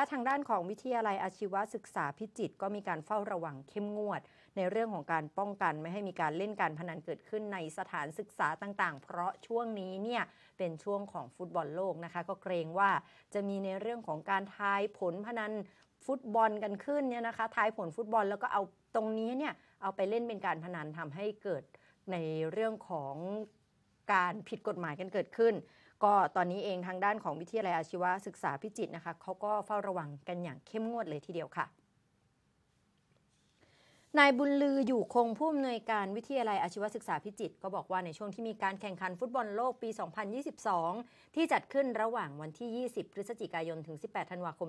และทางด้านของวิทยาลัยอาชีวศึกษาพิจิตรก็มีการเฝ้าระวังเข้มงวด ในเรื่องของการป้องกันไม่ให้มีการเล่นการพนันเกิดขึ้นในสถานศึกษาต่างๆ เพราะช่วงนี้เนี่ยเป็นช่วงของฟุตบอลโลกนะคะก็เกรงว่าจะมีในเรื่องของการทายผลพนันฟุตบอลกันขึ้นเนี่ยนะคะทายผลฟุตบอลแล้วก็เอาตรงนี้เนี่ยเอาไปเล่นเป็นการพนันทำให้เกิดในเรื่องของการผิดกฎหมายกันเกิดขึ้นก็ตอนนี้เองทางด้านของวิทยาลัยอาชีวศึกษาพิจิตรนะคะเขาก็เฝ้าระวังกันอย่างเข้มงวดเลยทีเดียวค่ะนายบุญลืออยู่คงผู้อำนวยการวิทยาลัยอาชีวศึกษาพิจิตรก็บอกว่าในช่วงที่มีการแข่งขันฟุตบอลโลกปี 2022 ที่จัดขึ้นระหว่างวันที่ 20 พฤศจิกายนถึง 18ธันวาคม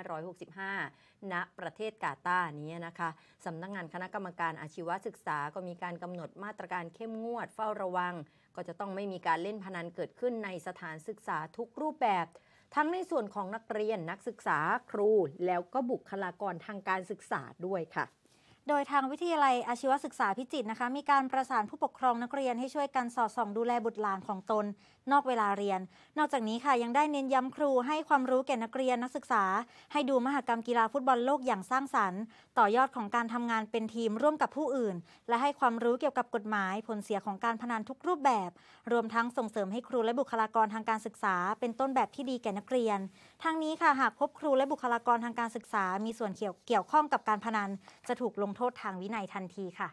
2565 ณประเทศกาตาร์นี้นะคะสำนักงงานคณะกรรมการอาชีวศึกษาก็มีการกำหนดมาตรการเข้มงวดเฝ้าระวัง ก็จะต้องไม่มีการเล่นพนันเกิดขึ้นในสถานศึกษาทุกรูปแบบ ทั้งในส่วนของนักเรียนนักศึกษาครูแล้วก็บุคลากรทางการศึกษาด้วยค่ะโดยทางวิทยาลัยอาชีวศึกษาพิจิตรนะคะมีการประสานผู้ปกครองนักเรียน ให้ช่วยกันสอดส่องดูแลบุตรหลานของตน นอกเวลาเรียน นอกจากนี้ค่ะยังได้เน้นย้ำครูให้ความรู้แก่นักเรียนนักศึกษา ให้ดูมหกรรมกีฬาฟุตบอลโลกอย่างสร้างสรรค์ ต่อยอดของการทำงานเป็นทีมร่วมกับผู้อื่น และให้ความรู้เกี่ยวกับกฎหมาย ผลเสียของการพนันทุกรูปแบบ รวมทั้งส่งเสริมให้ครูและบุคลากรทางการศึกษา เป็นต้นแบบที่ดีแก่นักเรียน ทั้งนี้ค่ะหากพบครูและบุคลากรทางการศึกษา มีส่วนเกี่ยวข้องกับการพนันจะถูกลงงโทษทางวินัยทันทีค่ะ